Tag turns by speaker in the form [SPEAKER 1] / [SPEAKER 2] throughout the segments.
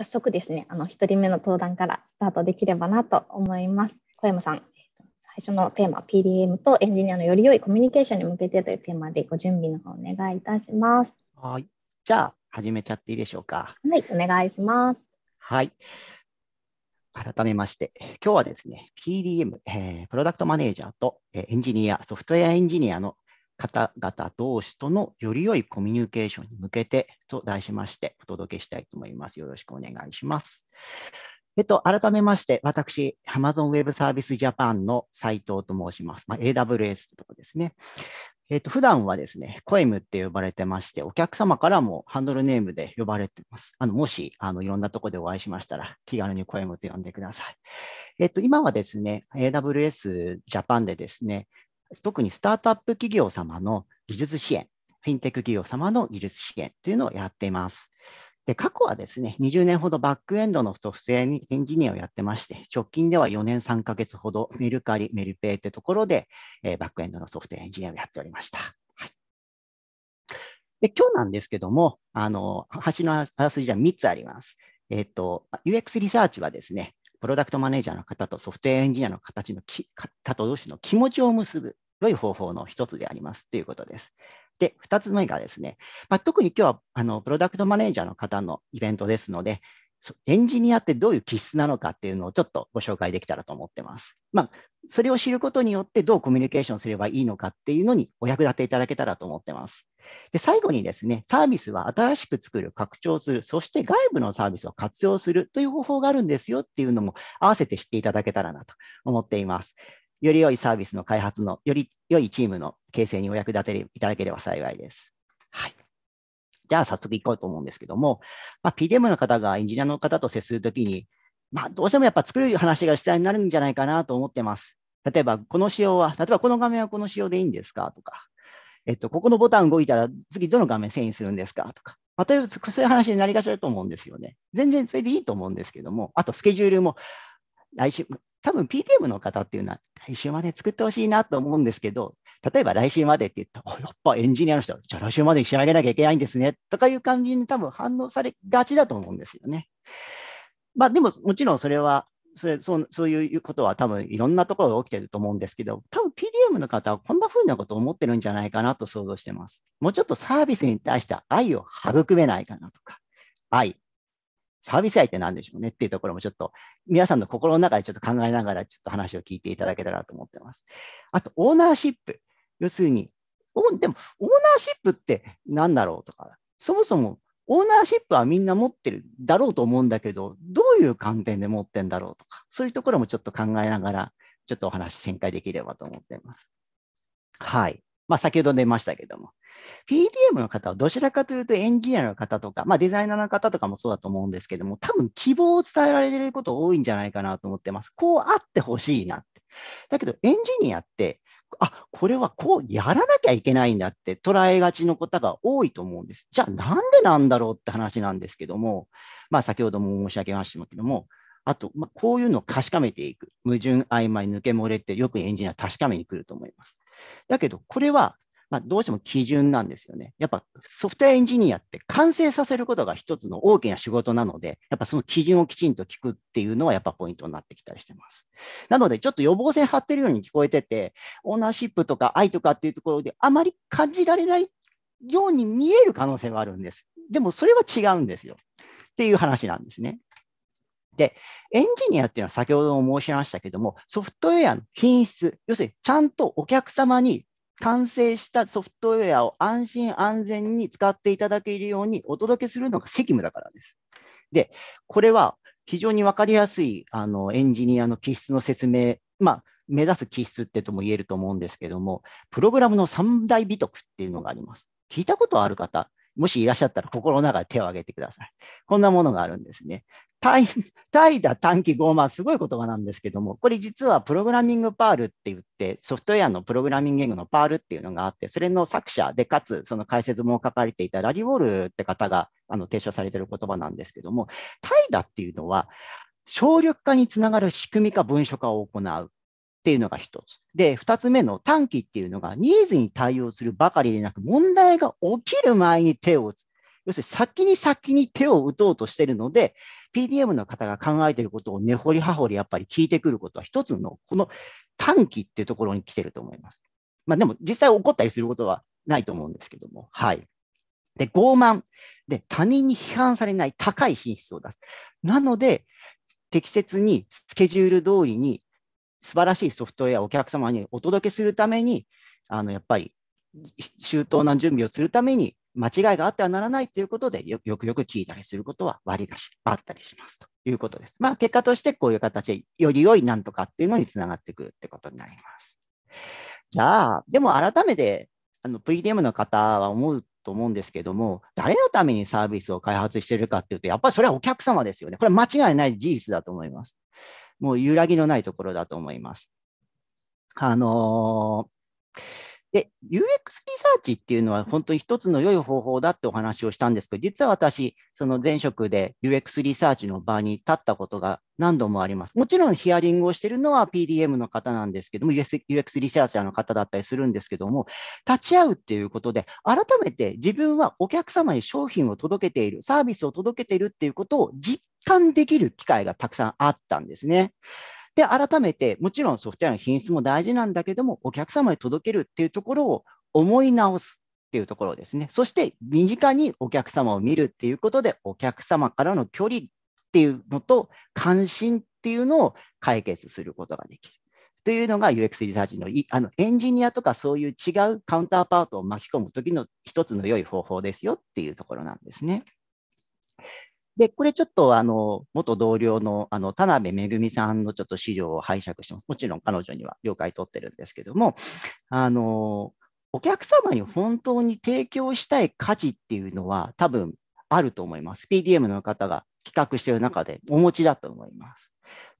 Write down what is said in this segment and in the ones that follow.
[SPEAKER 1] 早速ですね、あの1人目の登壇からスタートできればなと思います。小山さん、最初のテーマ、PDM とエンジニアのより良いコミュニケーションに向けてというテーマでご準備の方お願いいたします。
[SPEAKER 2] はい。じゃあ、始めちゃっていいでしょうか。
[SPEAKER 1] はい、お願いします。
[SPEAKER 2] はい。改めまして、今日はですね、PDM、えー、プロダクトマネージャーと、えー、エンジニア、ソフトウェアエンジニアの方々同士とのより良いコミュニケーションに向けてと題しましてお届けしたいと思います。よろしくお願いします。えっと、改めまして、私、Amazon Web Service Japan の斉藤と申します。まあ、AWS とかですね。えっと、普段はですね、コエムって呼ばれてまして、お客様からもハンドルネームで呼ばれてます。あのもしあのいろんなとこでお会いしましたら、気軽にコエムと呼んでください。えっと、今はですね、AWS Japan でですね、特にスタートアップ企業様の技術支援、フィンテック企業様の技術支援というのをやっています。で過去はですね、20年ほどバックエンドのソフトウェアエンジニアをやってまして、直近では4年3ヶ月ほどメルカリ、メルペイってところで、えー、バックエンドのソフトウェアエンジニアをやっておりました。はい、で今日なんですけども、あの橋のあらすじは3つあります。えっ、ー、と、UX リサーチはですね、プロダクトマネージャーの方とソフトウェアエンジニアの方の方同士の気持ちを結ぶ良い方法の一つでありますということです。で、2つ目がですね、まあ、特に今日はあのプロダクトマネージャーの方のイベントですので、エンジニアってどういう気質なのかっていうのをちょっとご紹介できたらと思ってます。まあ、それを知ることによってどうコミュニケーションすればいいのかっていうのにお役立ていただけたらと思ってます。で最後にですね、サービスは新しく作る、拡張する、そして外部のサービスを活用するという方法があるんですよっていうのも合わせて知っていただけたらなと思っています。より良いサービスの開発の、より良いチームの形成にお役立ていただければ幸いです。はい。じゃあ早速行こうと思うんですけども、まあ、PDM の方がエンジニアの方と接するときに、まあ、どうしてもやっぱ作る話が主体になるんじゃないかなと思ってます。例えば、この仕様は、例えばこの画面はこの仕様でいいんですかとか、えっと、ここのボタン動いたら次どの画面遷移するんですかとか、まあ、そういう話になりがちだと思うんですよね。全然それでいいと思うんですけども、あとスケジュールも来週、多分 PTM の方っていうのは来週まで作ってほしいなと思うんですけど、例えば来週までって言ったら、やっぱエンジニアの人、じゃあ来週まで仕上げなきゃいけないんですねとかいう感じに多分反応されがちだと思うんですよね。まあでももちろんそれはそれそうそういうことは多分いろんなところが起きてると思うんですけど、多分 PDM の方はこんなふうなことを思ってるんじゃないかなと想像してます。もうちょっとサービスに対して愛を育めないかなとか、愛、サービス愛って何でしょうねっていうところもちょっと皆さんの心の中でちょっと考えながらちょっと話を聞いていただけたらと思ってます。あと、オーナーシップ。要するに、でも、オーナーシップって何だろうとか、そもそもオーナーシップはみんな持ってるだろうと思うんだけど、どういう観点で持ってんだろうとか、そういうところもちょっと考えながら、ちょっとお話展開できればと思っています。はい。まあ、先ほど出ましたけども。PDM の方はどちらかというとエンジニアの方とか、まあ、デザイナーの方とかもそうだと思うんですけども、多分希望を伝えられてること多いんじゃないかなと思ってます。こうあってほしいなって。だけどエンジニアってあ、これはこうやらなきゃいけないんだって捉えがちの方が多いと思うんです。じゃあなんでなんだろうって話なんですけども、まあ先ほども申し上げましたけども、あと、まあ、こういうのを確かめていく。矛盾、曖昧、抜け漏れってよくエンジニアは確かめに来ると思います。だけど、これはまあ、どうしても基準なんですよね。やっぱソフトウェアエンジニアって完成させることが一つの大きな仕事なので、やっぱその基準をきちんと聞くっていうのはやっぱポイントになってきたりしてます。なので、ちょっと予防線張ってるように聞こえてて、オーナーシップとか愛とかっていうところであまり感じられないように見える可能性はあるんです。でもそれは違うんですよ。っていう話なんですね。で、エンジニアっていうのは先ほども申しましたけども、ソフトウェアの品質、要するにちゃんとお客様に完成したソフトウェアを安心安全に使っていただけるようにお届けするのが責務だからです。で、これは非常に分かりやすいあのエンジニアの気質の説明、まあ、目指す気質ってとも言えると思うんですけども、プログラムの三大美徳っていうのがあります。聞いたことある方、もしいらっしゃったら心の中で手を挙げてください。こんなものがあるんですね。タイ タ短期語、ますごい言葉なんですけども、これ実はプログラミングパールって言って、ソフトウェアのプログラミング言語のパールっていうのがあって、それの作者で、かつその解説も書かれていたラリウォルって方があの提唱されている言葉なんですけども、タイっていうのは、省力化につながる仕組みか文書化を行う。っていうのが一つ。で、二つ目の短期っていうのが、ニーズに対応するばかりでなく、問題が起きる前に手を打つ。要するに先に先に手を打とうとしているので、PDM の方が考えていることを根掘り葉掘りやっぱり聞いてくることは、一つのこの短期っていうところに来てると思います。まあ、でも実際起こったりすることはないと思うんですけども、はい。で、傲慢。で、他人に批判されない高い品質を出す。なので、適切にスケジュール通りに素晴らしいソフトウェアをお客様にお届けするために、あのやっぱり周到な準備をするために、間違いがあってはならないということで、よくよく聞いたりすることは割りがしあったりしますということです。まあ、結果としてこういう形でより良いなんとかっていうのにつながってくるってことになります。じゃあ、でも改めて、あのプ d m の方は思うと思うんですけども、誰のためにサービスを開発してるかっていうと、やっぱりそれはお客様ですよね。これ間違いない事実だと思います。もう揺らぎのないところだと思います。あのーで、UX リサーチっていうのは本当に一つの良い方法だってお話をしたんですけど、実は私、その前職で UX リサーチの場に立ったことが何度もあります。もちろんヒアリングをしているのは PDM の方なんですけども、UX リサーチャーの方だったりするんですけども、立ち会うっていうことで、改めて自分はお客様に商品を届けている、サービスを届けているっていうことを実感できる機会がたくさんあったんですね。で、改めて、もちろんソフトウェアの品質も大事なんだけども、お客様に届けるっていうところを思い直すっていうところですね。そして、身近にお客様を見るっていうことで、お客様からの距離っていうのと、関心っていうのを解決することができる。というのが UX リサーチのあのエンジニアとかそういう違うカウンターパートを巻き込む時の一つの良い方法ですよっていうところなんですね。で、これちょっとあの元同僚のあの田辺恵さんのちょっと資料を拝借してます。もちろん彼女には了解取ってるんですけども、あのお客様に本当に提供したい価値っていうのは多分あると思います。PDM の方が企画している中でお持ちだと思います。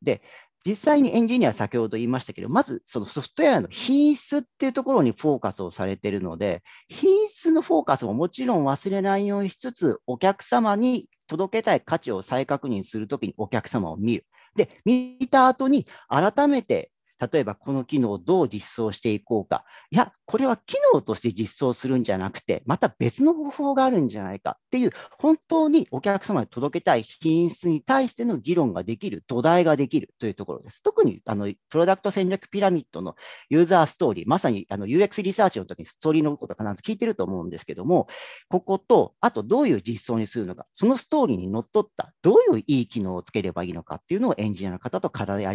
[SPEAKER 2] で、実際にエンジニアは先ほど言いましたけど、まずそのソフトウェアの品質っていうところにフォーカスをされているので、品質のフォーカスももちろん忘れないようにしつつ、お客様に届けたい価値を再確認するときにお客様を見る。で、見た後に改めて例えばこの機能をどう実装していこうか、いや、これは機能として実装するんじゃなくて、また別の方法があるんじゃないかっていう、本当にお客様に届けたい品質に対しての議論ができる、土台ができるというところです。特にあのプロダクト戦略ピラミッドのユーザーストーリー、まさにあの UX リサーチの時にストーリーのこと必ず聞いてると思うんですけども、ここと、あとどういう実装にするのか、そのストーリーにのっとった、どういういい機能をつければいいのかっていうのをエンジニアの方と語り合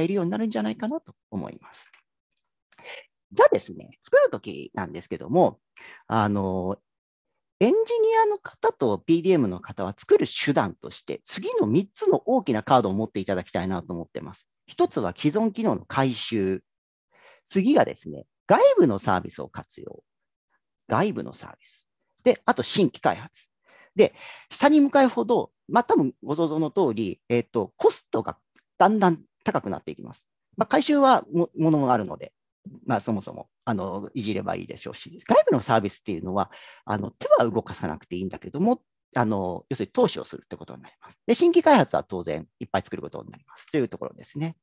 [SPEAKER 2] えるようになるなるんじゃないかなと思います。じゃあですね、作るときなんですけども、あの、エンジニアの方と PDM の方は作る手段として、次の3つの大きなカードを持っていただきたいなと思ってます。1つは既存機能の回収。次がですね、外部のサービスを活用。外部のサービス。で、あと新規開発。で、下に向かうほど、まあ、多分ご想像の通り、えっ、ー、と、コストがだんだん高くなっていきます。まあ、回収はもものがあるので、まあ、そもそもあのいじればいいでしょうし、外部のサービスっていうのは、あの手は動かさなくていいんだけども、あの要するに投資をするってことになります。で、新規開発は当然いっぱい作ることになりますというところですね。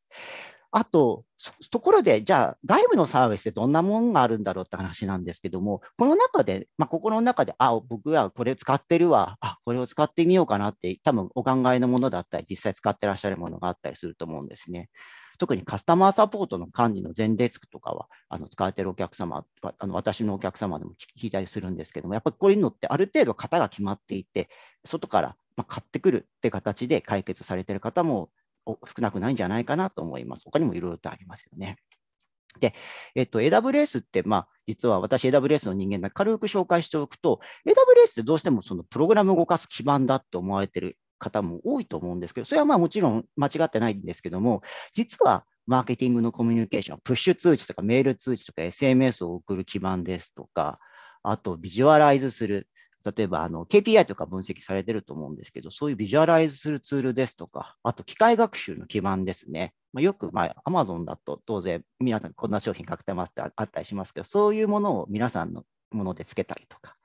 [SPEAKER 2] あと、ところで、じゃあ、外部のサービスってどんなものがあるんだろうって話なんですけども、この中で、まあ、心の中で、あ、僕はこれ使ってるわ、あ、これを使ってみようかなって、多分お考えのものだったり、実際使ってらっしゃるものがあったりすると思うんですね。特にカスタマーサポートの管理の全デスクとかは、あの使われてるお客様、あの私のお客様でも聞いたりするんですけども、やっぱりこういうのってある程度型が決まっていて、外から買ってくるって形で解決されてる方も少なくないんじゃないかなと思います。他にもいろいろとありますよね。で、えっと、AWS って、まあ、実は私 AWS の人間で軽く紹介しておくと、AWS ってどうしてもそのプログラムを動かす基盤だって思われてる方も多いと思うんですけど、それはまあもちろん間違ってないんですけども、実はマーケティングのコミュニケーション、プッシュ通知とかメール通知とか SMS を送る基盤ですとか、あとビジュアライズする、例えばあの KPI とか分析されてると思うんですけど、そういうビジュアライズするツールですとか、あと機械学習の基盤ですね。まあ、よく、まあ、Amazon だと当然皆さんこんな商品買ってますってあったりしますけど、そういうものを皆さんのものでつけたりとか、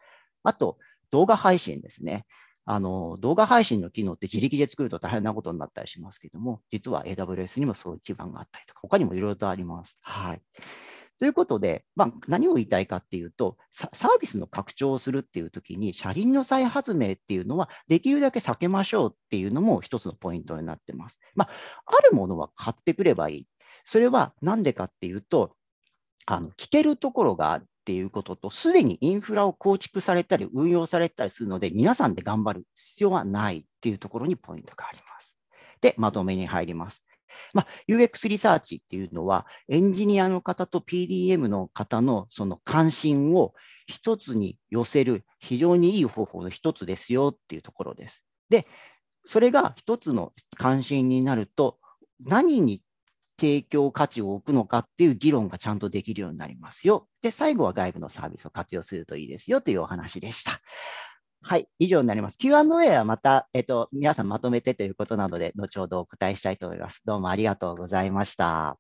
[SPEAKER 2] あと動画配信ですね。あの、動画配信の機能って自力で作ると大変なことになったりしますけども、実は AWS にもそういう基盤があったりとか、他にもいろいろとあります。はい。ということで、まあ、何を言いたいかっていうと、サービスの拡張をするっていうときに、車輪の再発明っていうのは、できるだけ避けましょうっていうのも一つのポイントになってます。まあ、あるものは買ってくればいい。それは何でかっていうと、あの聞けるところがある。っていうことと、すでにインフラを構築されたり、運用されたりするので、皆さんで頑張る必要はないっていうところにポイントがあります。で、まとめに入ります。まあ、UX リサーチっていうのは、エンジニアの方と PDM の方のその関心を一つに寄せる非常にいい方法の一つですよっていうところです。で、それが一つの関心になると、何に提供価値を置くのかっていう議論がちゃんとできるようになりますよ。で、最後は外部のサービスを活用するといいですよというお話でした。はい、以上になります。Q&A はまた、えっと、皆さんまとめてということなので、後ほどお答えしたいと思います。どうもありがとうございました。あ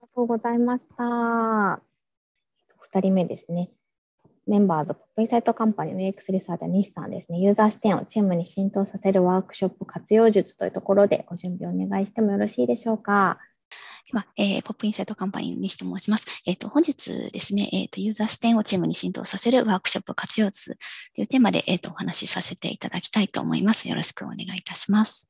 [SPEAKER 1] りがとうございました。2人目ですね。メンバーズポップインサイトカンパニーの UX リサーチャー西さんですね。ユーザー視点をチームに浸透させるワークショップ活用術というところでご準備をお願
[SPEAKER 3] いしてもよろしいでしょうか。では、えー、ポップインサイトカンパニーにして申します。えっ、ー、と、本日ですね、えっ、ー、と、ユーザー視点をチームに浸透させるワークショップ活用図というテーマで、えっ、と、お話しさせていただきたいと思います。よろしくお願いいたします。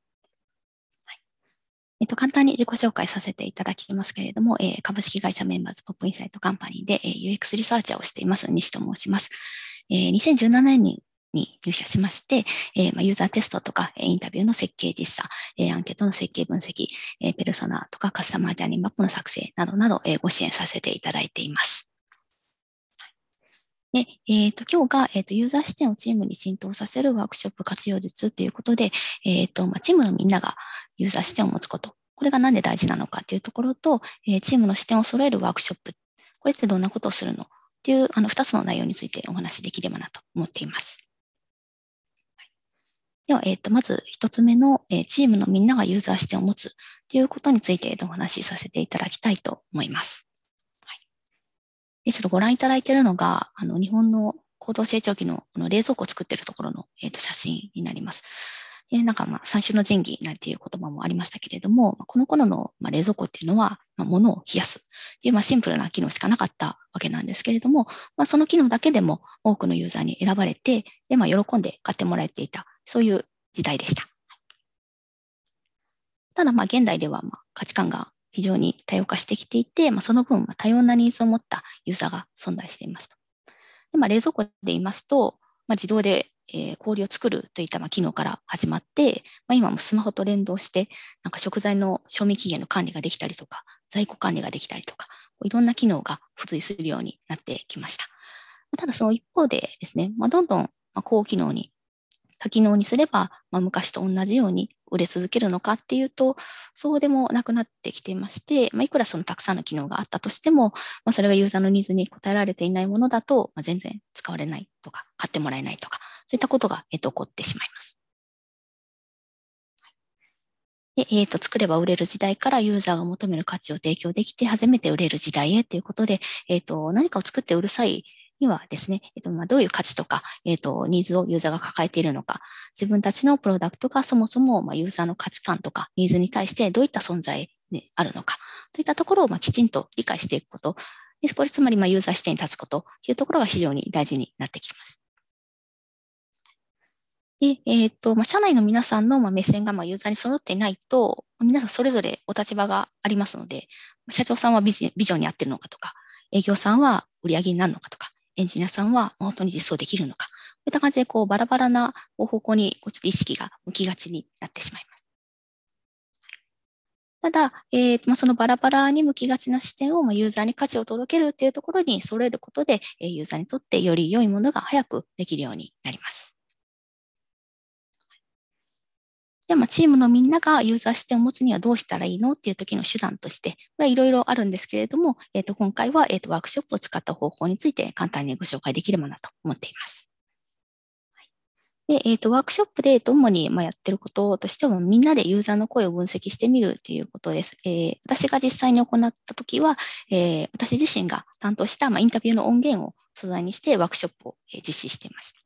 [SPEAKER 3] えっと、簡単に自己紹介させていただきますけれども、えー、株式会社メンバーズポップインサイトカンパニーで、えー、UX リサーチャーをしています、西と申します。えー、2017年にに入社しまして、えー、まあ、ユーザーテストとか、インタビューの設計実際。えー、アンケートの設計分析、えー、ペルソナとかカスタマージャーニーマップの作成などなど、えー、ご支援させていただいています。で、えっ、ー、と、今日が、えっ、ー、と、ユーザー視点をチームに浸透させるワークショップ活用術ということで、えっ、ー、と、まあ、チームのみんながユーザー視点を持つこと。これがなんで大事なのかというところと、えチームの視点を揃えるワークショップ。これってどんなことをするのっていう、あの、二つの内容についてお話しできればなと思っています。では、えっ、ー、と、まず一つ目の、えー、チームのみんながユーザー視点を持つということについてお話しさせていただきたいと思います。はい、でちょっとご覧いただいているのが、あの日本の行動成長期のの冷蔵庫を作っているところの、えーと、写真になります。でなんかまあ三種の神器なんていう言葉もありましたけれども、この頃のまあ冷蔵庫っていうのは、まあ、物を冷やすっていうまあシンプルな機能しかなかったわけなんですけれども、まあ、その機能だけでも多くのユーザーに選ばれて、でまあ喜んで買ってもらえていたそういう時代でした。ただ、まあ、現代ではまあ価値観が非常に多様化してきていて、まあ、その分、多様なニーズを持ったユーザーが存在していますと。でまあ、冷蔵庫で言いますと、まあ、自動で、えー、氷を作るといったまあ機能から始まって、まあ、今もスマホと連動して、なんか食材の賞味期限の管理ができたりとか、在庫管理ができたりとか、いろんな機能が付随するようになってきました。ただその一方でですね、まあ、どんどん高機能に多機能にすれば、まあ、昔と同じように売れ続けるのかっていうと、そうでもなくなってきていまして、まあ、いくらそのたくさんの機能があったとしても、まあ、それがユーザーのニーズに応えられていないものだと、まあ、全然使われないとか、買ってもらえないとか、そういったことが、えっと、起こってしまいます。で、えっ、ー、と、作れば売れる時代からユーザーが求める価値を提供できて、初めて売れる時代へということで、えっ、ー、と、何かを作って売る際にはですね、えっとまあ、どういう価値とか、えっと、ニーズをユーザーが抱えているのか、自分たちのプロダクトがそもそも、まあ、ユーザーの価値観とかニーズに対してどういった存在であるのか、といったところを、まあ、きちんと理解していくこと、でこれつまり、まあ、ユーザー視点に立つことというところが非常に大事になってきます。で、えっ、と、まあ、社内の皆さんの、まあ、目線が、まあ、ユーザーに揃っていないと、皆さんそれぞれお立場がありますので、社長さんはビジビジョンに合ってるのかとか、営業さんは売り上げになるのかとか、エンジニアさんは本当に実装できるのか、こういった感じでこうバラバラな方向にこうちょっと意識が向きがちになってしまいます。ただ、えーまそのバラバラに向きがちな視点を、まユーザーに価値を届けるというところに揃えることで、えユーザーにとってより良いものが早くできるようになります。じゃあ、チームのみんながユーザー視点を持つにはどうしたらいいのっていう時の手段として、これはいろいろあるんですけれども、えー、と今回は、えー、とワークショップを使った方法について簡単にご紹介できればなと思っています。で、えっ、ー、と、ワークショップで主に、まあ、やってることとしても、みんなでユーザーの声を分析してみるということです。えー、私が実際に行ったときは、えー、私自身が担当した、まあ、インタビューの音源を素材にしてワークショップを、え実施していました。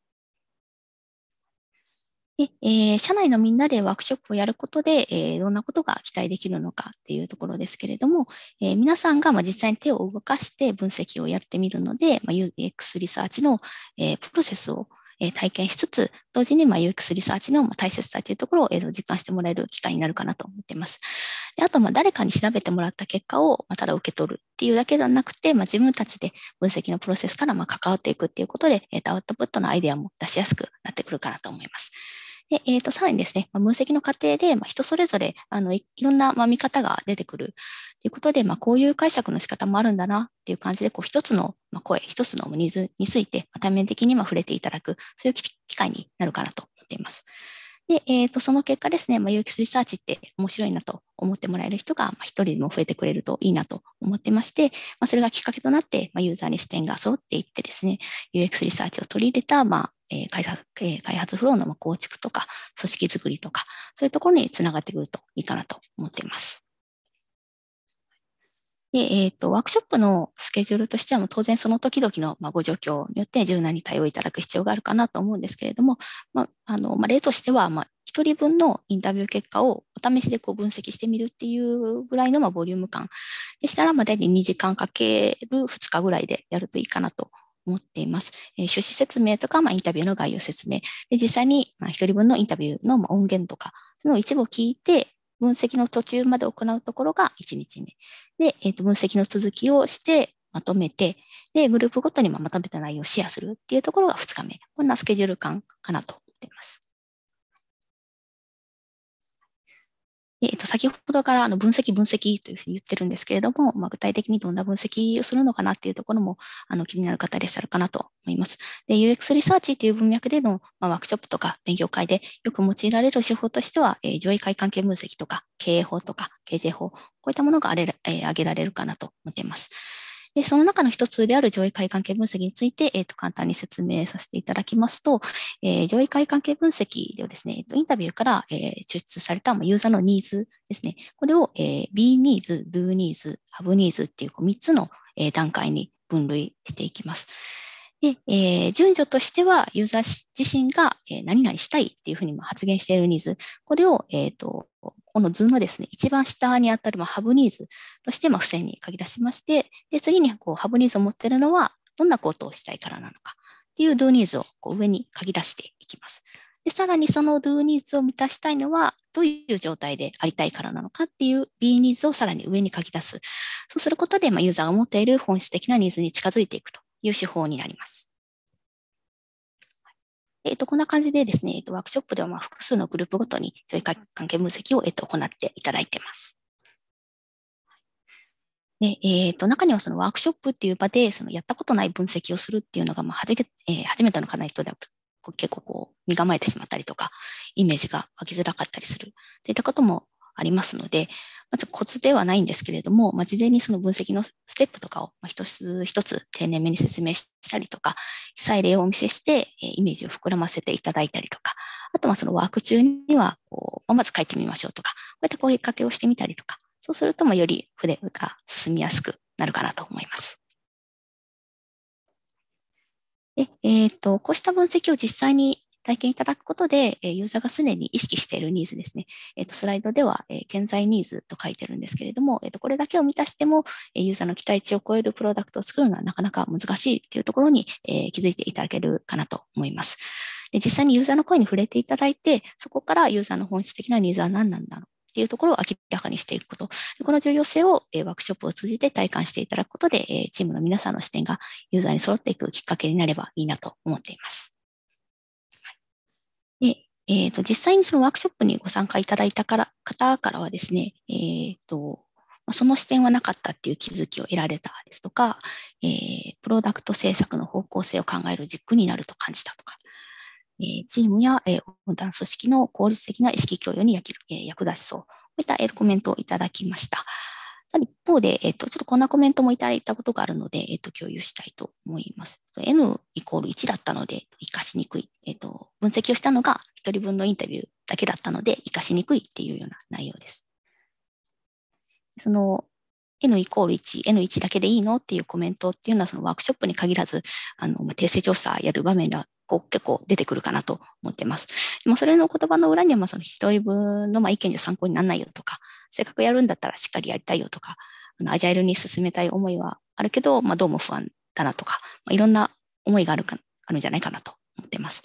[SPEAKER 3] で、えー、社内のみんなでワークショップをやることで、えー、どんなことが期待できるのかっていうところですけれども、えー、皆さんがまあ実際に手を動かして分析をやってみるので、まあ、UX リサーチの、えー、プロセスを体験しつつ、同時にまあ UX リサーチの大切さというところを実感してもらえる機会になるかなと思っています。であと、誰かに調べてもらった結果をただ受け取るっていうだけではなくて、まあ、自分たちで分析のプロセスからまあ関わっていくっていうことで、アウトプットのアイデアも出しやすくなってくるかなと思います。で、えー、とさらにですね、まあ、分析の過程で、まあ、人それぞれあのいろんな、まあ、見方が出てくるということで、まあ、こういう解釈の仕方もあるんだなっていう感じで、こう一つの声、一つのニーズについて、まあ、対面的にまあ触れていただく、そういう機会になるかなと思っています。で、えーと、その結果ですね、まあ、UX リサーチって面白いなと思ってもらえる人が一人でも増えてくれるといいなと思ってまして、まあ、それがきっかけとなって、まあ、ユーザーに視点が揃っていってですね、UX リサーチを取り入れた、まあえ開発え開発フローの構築とか、組織づくりとか、そういうところにつながってくるといいかなと思っています。で、えっ、ー、と、ワークショップのスケジュールとしては、当然その時々の、まあ、ご状況によって柔軟に対応いただく必要があるかなと思うんですけれども、まあ、あの、まあ、例としては、まあ、1人分のインタビュー結果をお試しでこう分析してみるっていうぐらいの、まあ、ボリューム感でしたら、まあ、大体2時間かける2日ぐらいでやるといいかなと思っています。えー、趣旨説明とか、まあ、インタビューの概要説明、で実際に、まあ、1人分のインタビューの、まあ、音源とか、その一部を聞いて、分析の途中まで行うところが1日目。で、えー、と分析の続きをして、まとめて、で、グループごとにまとめた内容をシェアするっていうところが2日目。こんなスケジュール感かなと思っています。でえっと、先ほどからあの分析、分析というふうに言ってるんですけれども、まあ、具体的にどんな分析をするのかなっていうところもあの気になる方いらっしゃるかなと思います。で、UX リサーチという文脈での、まあ、ワークショップとか勉強会でよく用いられる手法としては、えー、上位会関係分析とか経営法とか経済法、こういったものがあれ、え挙げられるかなと思っています。で、その中の一つである上位会関係分析について、えー、と簡単に説明させていただきますと、えー、上位会関係分析ではですね、インタビューから、えー、抽出されたユーザーのニーズですね、これを、えー、B ニーズ、Do ニーズ、Have ニーズっていう3つの、段階に分類していきます。で、えー、順序としては、ユーザー自身が、何々したいっていうふうに発言しているニーズ、これを、えーとこの図のですね、一番下にあたる、まハブニーズとして、まあ、付箋に書き出しまして、で次にこうハブニーズを持っているのは、どんなことをしたいからなのかっていうドゥニーズをこう上に書き出していきます。でさらにそのドゥニーズを満たしたいのは、どういう状態でありたいからなのかっていう B ニーズをさらに上に書き出す。そうすることで、まあ、ユーザーが持っている本質的なニーズに近づいていくという手法になります。えっ、と、こんな感じでですね、えっ、と、ワークショップではまあ複数のグループごとに、そういう関係分析を、えっ、と、行っていただいてます。で、えっ、と、中にはそのワークショップっていう場で、そのやったことない分析をするっていうのが、まあ、はじえ初めての課題人では結構こう、身構えてしまったりとか、イメージが湧きづらかったりするといったこともありますので、まずコツではないんですけれども、まあ、事前にその分析のステップとかを一つ一つ丁寧めに説明したりとか、被災例をお見せして、イメージを膨らませていただいたりとか、あとはそのワーク中にはこう、まず書いてみましょうとか、こういった声かけをしてみたりとか、そうすると、より筆が進みやすくなるかなと思います。でえーとこうした分析を実際に体験いただくことで、えユーザーが常に意識しているニーズですね。えー、とスライドでは、え健在ニーズと書いてるんですけれども、えー、とこれだけを満たしても、えユーザーの期待値を超えるプロダクトを作るのはなかなか難しいというところに、え気づいていただけるかなと思います。で実際にユーザーの声に触れていただいて、そこからユーザーの本質的なニーズは何なんだろうっていうところを明らかにしていくこと。この重要性をワークショップを通じて体感していただくことで、チームの皆さんの視点がユーザーに揃っていくきっかけになればいいなと思っています。で、えーと、実際にそのワークショップにご参加いただいたから方からはですね、えーと、その視点はなかったっていう気づきを得られたですとか、えー、プロダクト制作の方向性を考える軸になると感じたとか、えー、チームや、えー、横断組織の効率的な意識共有に役,、え役立ちそう、こういった、えー、コメントをいただきました。一方で、えっと、ちょっとこんなコメントもいただいたことがあるので、えっと、共有したいと思います。N イコール1だったので、活かしにくい。えっと、分析をしたのが1人分のインタビューだけだったので、活かしにくいっていうような内容です。その N イコール1、N1 だけでいいのっていうコメントっていうのは、そのワークショップに限らず、あの、まあ、訂正調査やる場面ではこう結構出てくるかなと思ってます。でもそれの言葉の裏には、その一人分のまあ意見じゃ参考にならないよとか、せっかくやるんだったらしっかりやりたいよとか、アジャイルに進めたい思いはあるけど、まあ、どうも不安だなとか、まあ、いろんな思いがあるかあるんじゃないかなと思っています。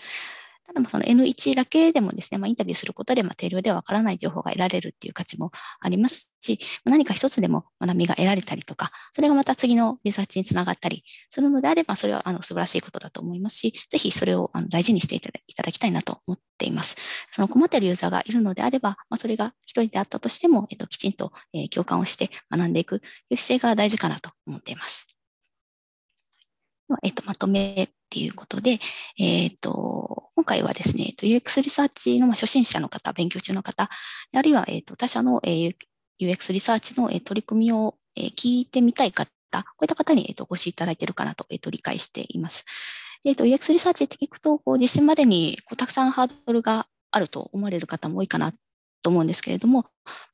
[SPEAKER 3] ただ、その N1 だけでもですね、まあ、インタビューすることで、まあ、定量ではわからない情報が得られるっていう価値もありますし、何か一つでも学びが得られたりとか、それがまた次のリサーチにつながったりするのであれば、それはあの素晴らしいことだと思いますし、ぜひそれをあの大事にしていただきたいなと思っています。その困っているユーザーがいるのであれば、まあ、それが一人であったとしても、えっと、きちんと、え共感をして学んでいくという姿勢が大事かなと思っています。えっと、まとめいうことで、えーと、今回はですね、UX リサーチの初心者の方、勉強中の方、あるいは、えーと、他社の UX リサーチの取り組みを聞いてみたい方、こういった方に、えと、お越しいただいているかなと,、えと理解しています。えー、と UX リサーチって聞くと、こう実施までにこうたくさんハードルがあると思われる方も多いかなと思うんですけれども、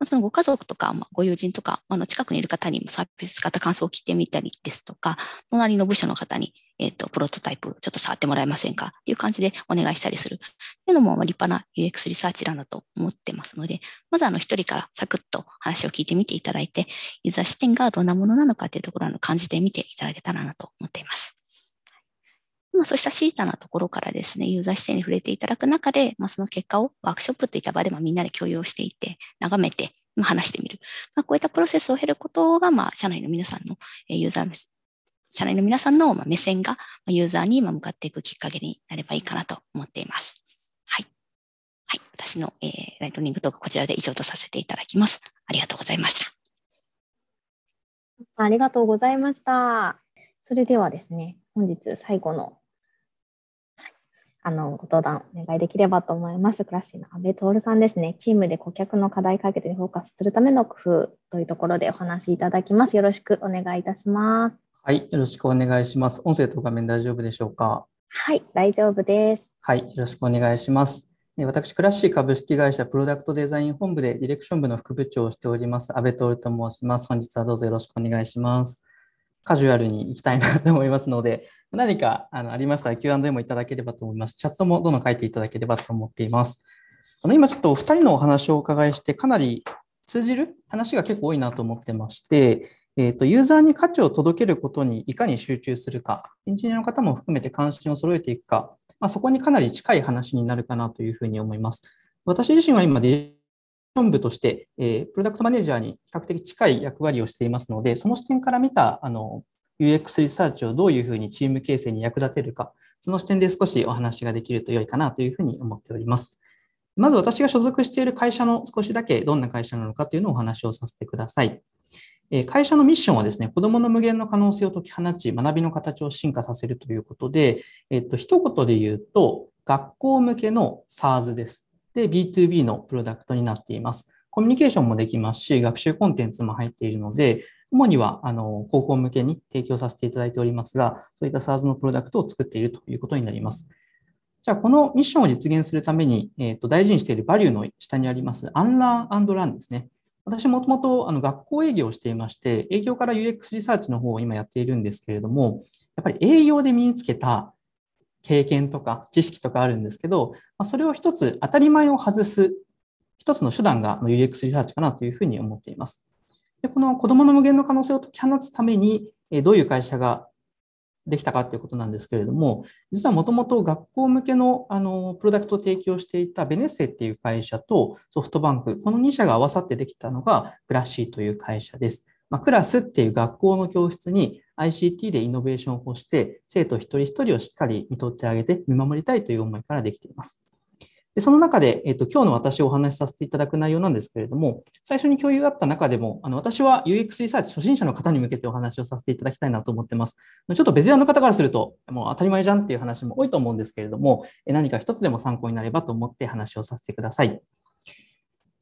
[SPEAKER 3] そのご家族とか、まあ、ご友人とか、あの近くにいる方にもサービス使った感想を聞いてみたりですとか、隣の部署の方に、えーと、プロトタイプちょっと触ってもらえませんかっていう感じでお願いしたりするというのも、まあ、立派な UX リサーチなんだと思ってますので、まずあの一人からサクッと話を聞いてみていただいて、ユーザー視点がどんなものなのかっていうところを感じてみていただけたらなと思っています。まあ、そうしたシータなところからですね、ユーザー視点に触れていただく中で、まあ、その結果をワークショップといった場でもみんなで共有していて、眺めて、ま話してみる。まあ、こういったプロセスを経ることが、まあ、社内の皆さんの、えユーザー、社内の皆さんの目線がユーザーに向かっていくきっかけになればいいかなと思っています。はい。はい。私の、えー、ライトニングトーク、こちらで以上とさせていただきます。ありがとうございました。
[SPEAKER 1] ありがとうございました。それではですね、本日最後のあの、ご登壇お願いできればと思います。クラッシーの安部徹さんですね。チームで顧客の課題解決にフォーカスするための工夫というところでお話しいただきます。よろしくお願いいたします。
[SPEAKER 4] はい、よろしくお願いします。音声と画面大丈夫でしょうか
[SPEAKER 1] はい、大丈夫です。
[SPEAKER 4] はい、よろしくお願いします。私、クラッシー株式会社プロダクトデザイン本部でディレクション部の副部長をしております、安部徹と申します。本日はどうぞよろしくお願いします。カジュアルにいきたいなと思いますので、何かあのありましたら Q&A もいただければと思います。チャットもどんどん書いていただければと思っています。あの今ちょっとお二人のお話をお伺いして、かなり通じる話が結構多いなと思ってまして、えーとユーザーに価値を届けることにいかに集中するか、エンジニアの方も含めて関心を揃えていくか、まあ、そこにかなり近い話になるかなというふうに思います。私自身は今、デ本部として、えー、プロダクトマネージャーに比較的近い役割をしていますので、その視点から見たあの UX リサーチをどういうふうにチーム形成に役立てるか、その視点で少しお話ができると良いかなというふうに思っております。まず私が所属している会社の少しだけどんな会社なのかというのをお話をさせてください。会社のミッションはですね、子供の無限の可能性を解き放ち、学びの形を進化させるということで、えっと、一言で言うと、学校向けの SARS です。で、B2B のプロダクトになっています。コミュニケーションもできますし、学習コンテンツも入っているので、主には、あの、高校向けに提供させていただいておりますが、そういった SARS のプロダクトを作っているということになります。じゃあ、このミッションを実現するために、えっ、ー、と、大事にしているバリューの下にあります、アンラーランですね。私もともとあの学校営業をしていまして、営業から UX リサーチの方を今やっているんですけれども、やっぱり営業で身につけた経験とか知識とかあるんですけど、まあ、それを一つ当たり前を外す一つの手段が UX リサーチかなというふうに思っています。でこの子供の無限の可能性を解き放つために、どういう会社ができたかということなんですけれども、実はもともと学校向けのあのプロダクトを提供していたベネッセっていう会社とソフトバンク、この2社が合わさってできたのがクラッシーという会社です。まあ、クラスっていう学校の教室に ICT でイノベーションをして、生徒一人一人をしっかり見取ってあげて、見守りたいという思いからできています。でその中で、えっと、今日の私をお話しさせていただく内容なんですけれども、最初に共有があった中でも、あの私は UX リサーチ初心者の方に向けてお話をさせていただきたいなと思ってます。ちょっとベテランの方からすると、もう当たり前じゃんっていう話も多いと思うんですけれども、何か一つでも参考になればと思って話をさせてください。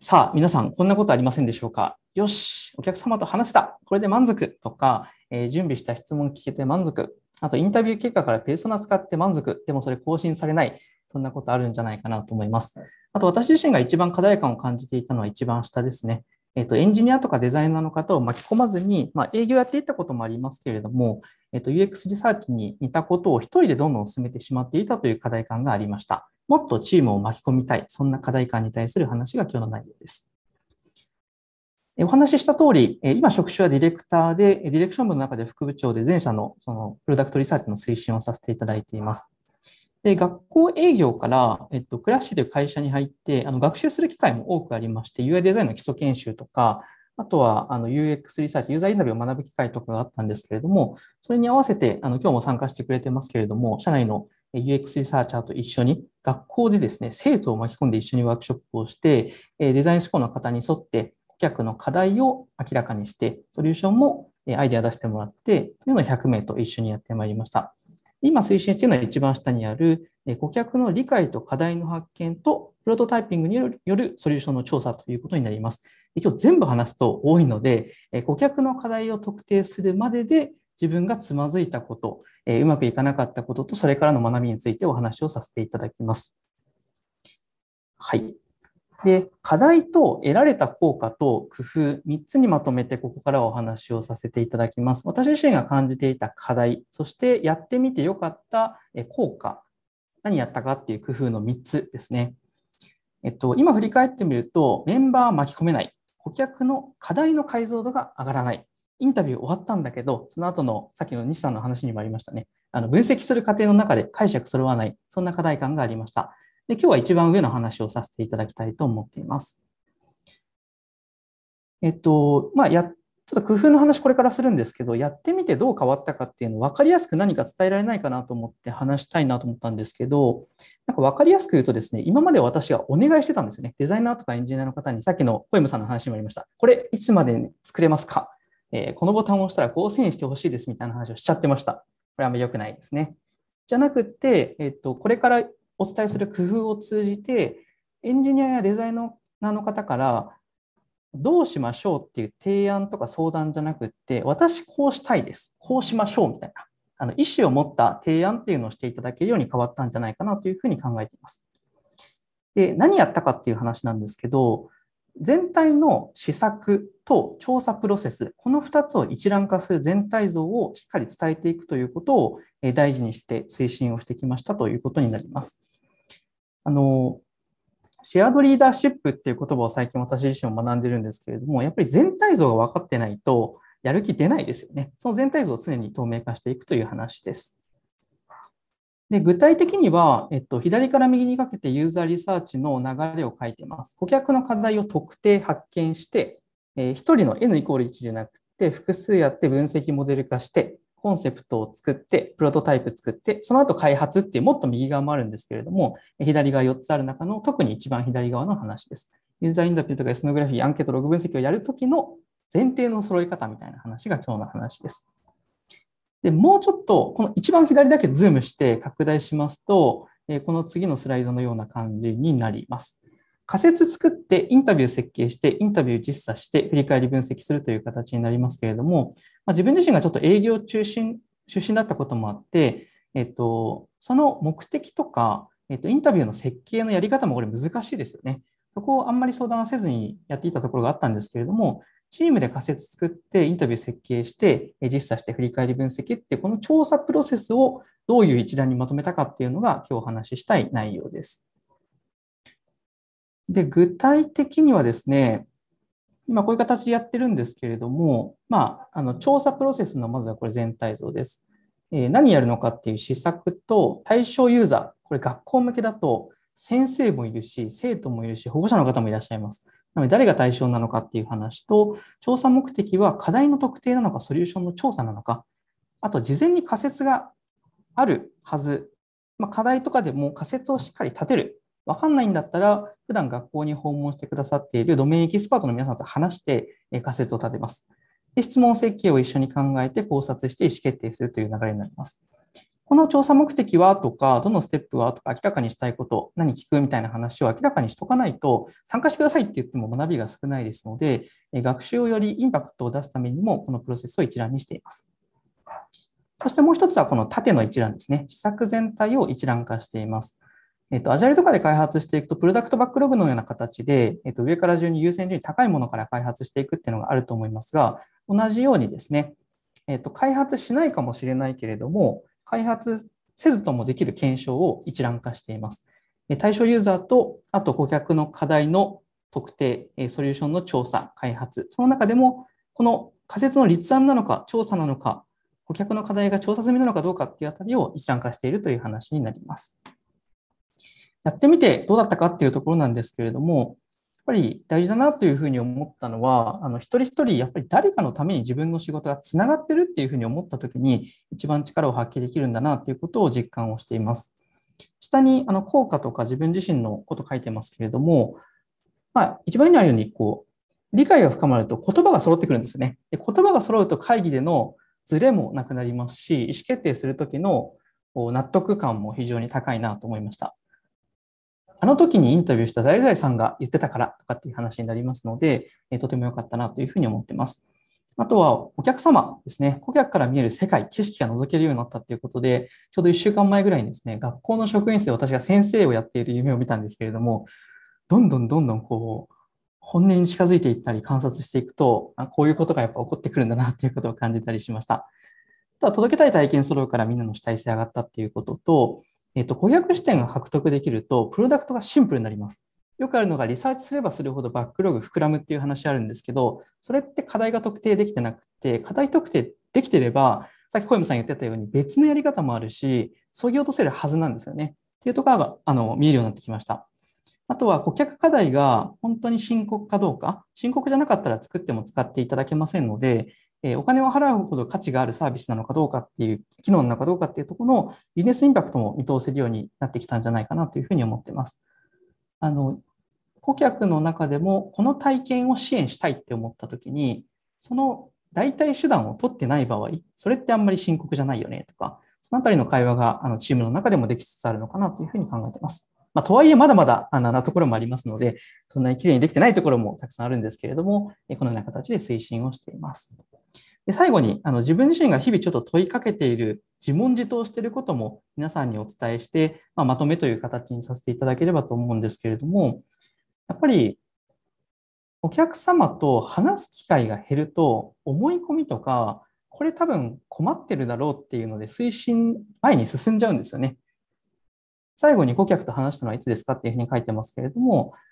[SPEAKER 4] さあ、皆さん、こんなことありませんでしょうかよし、お客様と話せた。これで満足とか、えー、準備した質問聞けて満足。あと、インタビュー結果からペルソナ使って満足。でもそれ更新されない。そんなことあるんじゃないかなと思います。あと、私自身が一番課題感を感じていたのは一番下ですね。えっ、ー、と、エンジニアとかデザイナーの方を巻き込まずに、まあ、営業やっていったこともありますけれども、えっと、UX リサーチに似たことを一人でどんどん進めてしまっていたという課題感がありました。もっとチームを巻き込みたい、そんな課題感に対する話が今日の内容です。お話しした通り、今職種はディレクターで、ディレクション部の中で副部長で全社のそのプロダクトリサーチの推進をさせていただいています。で学校営業から、えっと、クラッシュという会社に入ってあの学習する機会も多くありまして、UI デザインの基礎研修とか、あとは、あの、UX リサーチ、ユーザーインタビューを学ぶ機会とかがあったんですけれども、それに合わせて、あの、今日も参加してくれてますけれども、社内の UX リサーチャーと一緒に、学校でですね、生徒を巻き込んで一緒にワークショップをして、デザイン思考の方に沿って、顧客の課題を明らかにして、ソリューションもアイデア出してもらって、というのを100名と一緒にやってまいりました。今推進しているのは一番下にある、顧客の理解と課題の発見と、プロトタイピングによるソリューションの調査ということになります。一応全部話すと多いので、え顧客の課題を特定するまでで自分がつまずいたこと、えうまくいかなかったことと、それからの学びについてお話をさせていただきます。はい。で、課題と得られた効果と工夫、3つにまとめてここからお話をさせていただきます。私自身が感じていた課題、そしてやってみてよかった効果、何やったかっていう工夫の3つですね。えっと、今振り返ってみると、メンバー巻き込めない。顧客の課題の解像度が上がらない。インタビュー終わったんだけど、その後のさっきの西さんの話にもありましたね。あの分析する過程の中で解釈揃わない、そんな課題感がありました。で今日は一番上の話をさせていただきたいと思っています。えっと、まあ、やっちょっと工夫の話これからするんですけど、やってみてどう変わったかっていうのを分かりやすく何か伝えられないかなと思って話したいなと思ったんですけど、なんか分かりやすく言うとですね、今まで私がお願いしてたんですよね。デザイナーとかエンジニアの方にさっきのポエムさんの話にもありました。これいつまでに作れますか、えー、このボタンを押したら合成遷してほしいですみたいな話をしちゃってました。これあんま良くないですね。じゃなくて、えっ、と、これからお伝えする工夫を通じて、エンジニアやデザイナーの方からどうしましょうっていう提案とか相談じゃなくって、私こうしたいです。こうしましょうみたいな。あの意思を持った提案っていうのをしていただけるように変わったんじゃないかなというふうに考えています。で、何やったかっていう話なんですけど、全体の施策と調査プロセス、この2つを一覧化する全体像をしっかり伝えていくということを大事にして推進をしてきましたということになります。あのシェアドリーダーシップっていう言葉を最近私自身も学んでるんですけれども、やっぱり全体像が分かってないと、やる気出ないですよね。その全体像を常に透明化していくという話です。で具体的には、えっと、左から右にかけてユーザーリサーチの流れを書いています。顧客の課題を特定、発見して、えー、1人の N イコール1じゃなくて、複数やって分析モデル化して、コンセプトを作って、プロトタイプ作って、その後開発っていうもっと右側もあるんですけれども、左側4つある中の特に一番左側の話です。ユーザーインタビューとかエスノグラフィー、アンケート、ログ分析をやるときの前提の揃い方みたいな話が今日の話です。で、もうちょっと、この一番左だけズームして拡大しますと、この次のスライドのような感じになります。仮説作ってインタビュー設計して、インタビュー実査して、振り返り分析するという形になりますけれども、まあ、自分自身がちょっと営業中心、出身だったこともあって、えっと、その目的とか、えっと、インタビューの設計のやり方もこれ難しいですよね。そこをあんまり相談せずにやっていたところがあったんですけれども、チームで仮説作って、インタビュー設計して、実査して振り返り分析ってこの調査プロセスをどういう一覧にまとめたかっていうのが今日お話ししたい内容です。で、具体的にはですね、今こういう形でやってるんですけれども、まあ、あの調査プロセスのまずはこれ全体像です。えー、何やるのかっていう施策と対象ユーザー、これ学校向けだと先生もいるし、生徒もいるし、保護者の方もいらっしゃいます。なので誰が対象なのかっていう話と、調査目的は課題の特定なのか、ソリューションの調査なのか、あと事前に仮説があるはず、まあ、課題とかでも仮説をしっかり立てるわかんないんだったら、普段学校に訪問してくださっているドメインエキスパートの皆さんと話して仮説を立てます。で質問設計を一緒に考えて考察して意思決定するという流れになります。この調査目的はとか、どのステップはとか、明らかにしたいこと、何聞くみたいな話を明らかにしとかないと、参加してくださいって言っても学びが少ないですので、学習をよりインパクトを出すためにも、このプロセスを一覧にしています。そしてもう一つは、この縦の一覧ですね。施策全体を一覧化しています。えっと、アジャイルとかで開発していくと、プロダクトバックログのような形で、えっと、上から順に優先順位高いものから開発していくっていうのがあると思いますが、同じようにですね、えっと、開発しないかもしれないけれども、開発せずともできる検証を一覧化しています。対象ユーザーと、あと顧客の課題の特定、ソリューションの調査、開発、その中でも、この仮説の立案なのか、調査なのか、顧客の課題が調査済みなのかどうかっていうあたりを一覧化しているという話になります。やってみてどうだったかっていうところなんですけれども、やっぱり大事だなというふうに思ったのは、あの一人一人やっぱり誰かのために自分の仕事がつながってるっていうふうに思ったときに、一番力を発揮できるんだなということを実感をしています。下にあの効果とか自分自身のこと書いてますけれども、まあ、一番にあるようにこう理解が深まると言葉が揃ってくるんですよね。で言葉が揃うと会議でのズレもなくなりますし、意思決定するときの納得感も非常に高いなと思いました。あの時にインタビューした誰々さんが言ってたからとかっていう話になりますので、えとても良かったなというふうに思ってます。あとはお客様ですね、顧客から見える世界、景色が覗けるようになったということで、ちょうど1週間前ぐらいにですね、学校の職員で私が先生をやっている夢を見たんですけれども、どんどんどんどんこう、本音に近づいていったり観察していくと、こういうことがやっぱ起こってくるんだなっていうことを感じたりしました。ただ届けたい体験揃うからみんなの主体性上がったっていうことと、えっと、500視点が獲得できると、プロダクトがシンプルになります。よくあるのが、リサーチすればするほどバックログ膨らむっていう話あるんですけど、それって課題が特定できてなくて、課題特定できてれば、さっき小山さん言ってたように別のやり方もあるし、削ぎ落とせるはずなんですよね。っていうところがあの見えるようになってきました。あとは顧客課題が本当に深刻かどうか、深刻じゃなかったら作っても使っていただけませんので、えお金を払うほど価値があるサービスなのかどうかっていう、機能なのかどうかっていうところのビジネスインパクトも見通せるようになってきたんじゃないかなというふうに思っています。あの、顧客の中でもこの体験を支援したいって思ったときに、その代替手段を取ってない場合、それってあんまり深刻じゃないよねとか、そのあたりの会話があのチームの中でもできつつあるのかなというふうに考えています。まあ、とはいえまだまだあなところもありますので、そんなにきれいにできてないところもたくさんあるんですけれども、このような形で推進をしています。で最後にあの自分自身が日々ちょっと問いかけている自問自答していることも皆さんにお伝えして、まあ、まとめという形にさせていただければと思うんですけれどもやっぱりお客様と話す機会が減ると思い込みとかこれ多分困ってるだろうっていうので推進前に進んじゃうんですよね。最後に顧客と話したのはいつですかっていうふうに書いてますけれども、やっ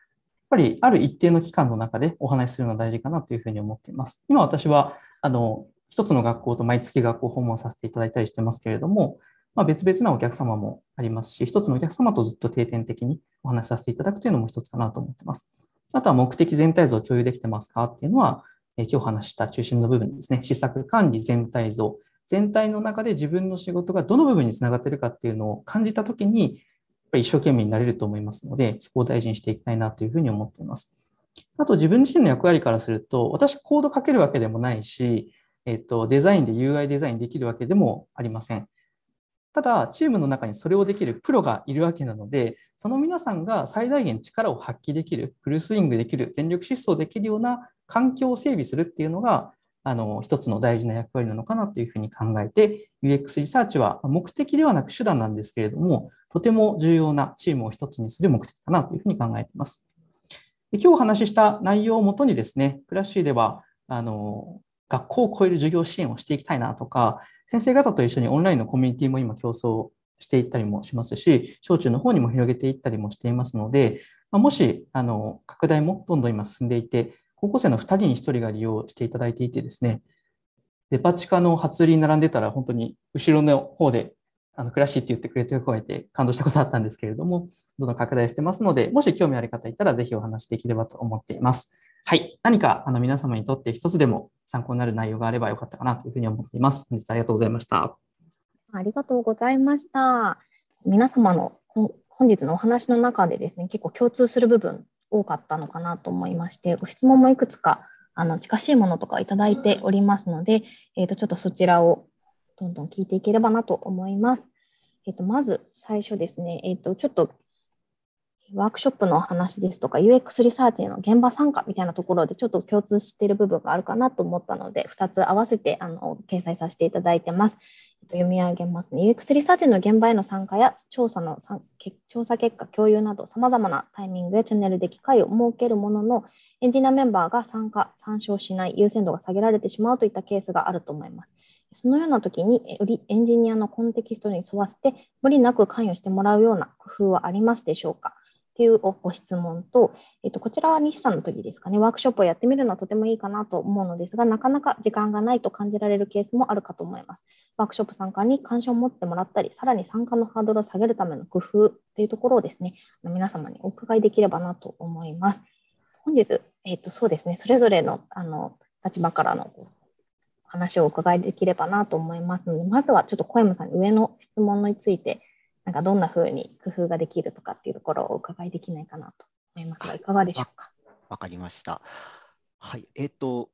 [SPEAKER 4] ぱりある一定の期間の中でお話しするのは大事かなというふうに思っています。今私は、あの、一つの学校と毎月学校訪問させていただいたりしてますけれども、まあ、別々なお客様もありますし、一つのお客様とずっと定点的にお話しさせていただくというのも一つかなと思ってます。あとは目的全体像を共有できてますかっていうのは、え今日話した中心の部分ですね。施策管理全体像。全体の中で自分の仕事がどの部分につながっているかっていうのを感じたときに、ぱり一生懸命になれると思いますので、そこを大事にしていきたいなというふうに思っています。あと自分自身の役割からすると、私コード書けるわけでもないし、えっと、デザインで UI デザインできるわけでもありません。ただ、チームの中にそれをできるプロがいるわけなので、その皆さんが最大限力を発揮できる、フルスイングできる、全力疾走できるような環境を整備するっていうのが、あの一つの大事な役割なのかなというふうに考えて、UX リサーチは目的ではなく手段なんですけれども、とても重要なチームを一つにする目的かなというふうに考えています。で今日お話しした内容をもとにですね、クラッシーではあの学校を超える授業支援をしていきたいなとか、先生方と一緒にオンラインのコミュニティも今競争していったりもしますし、小中の方にも広げていったりもしていますので、まもしあの拡大もどんどん今進んでいて、高校生の2人に1人が利用していただいていてですね、デパ地下の初売りに並んでたら、本当に後ろの方であの、悔しいって言ってくれてる声て感動したことあったんですけれども、どんどん拡大してますので、もし興味ある方いたら、ぜひお話できればと思っています。はい。何か、あの、皆様にとって一つでも参考になる内容があればよかったかなというふうに思っています。本日ありがとうございました。
[SPEAKER 1] ありがとうございました。皆様の本日のお話の中でですね、結構共通する部分多かったのかなと思いまして、ご質問もいくつかあの近しいものとかいただいておりますので、えー、とちょっとそちらをどんどん聞いていければなと思います。えっと、まず最初ですね、えっと、ちょっとワークショップの話ですとか、UX リサーチの現場参加みたいなところで、ちょっと共通している部分があるかなと思ったので、2つ合わせてあの掲載させていただいてます。えっと、読み上げますね。UX リサーチの現場への参加や調査の調査結果共有など、さまざまなタイミングやチャンネルで機会を設けるものの、エンジニアメンバーが参加、参照しない、優先度が下げられてしまうといったケースがあると思います。そのような時によりエンジニアのコンテキストに沿わせて無理なく関与してもらうような工夫はありますでしょうかっていうご質問と、えっと、こちらは西さんの時ですかね、ワークショップをやってみるのはとてもいいかなと思うのですが、なかなか時間がないと感じられるケースもあるかと思います。ワークショップ参加に関心を持ってもらったり、さらに参加のハードルを下げるための工夫というところをですね、皆様にお伺いできればなと思います。本日、えっと、そうですね、それぞれのあの立場からの話をお伺いできればなと思いますので、まずはちょっと小山さん上の質問について、なんかどんなふうに工夫ができるとかっていうところをお伺いできないかなと思いますが、いかがでしょうか。
[SPEAKER 2] わかりました。はい、えっ、ー、と、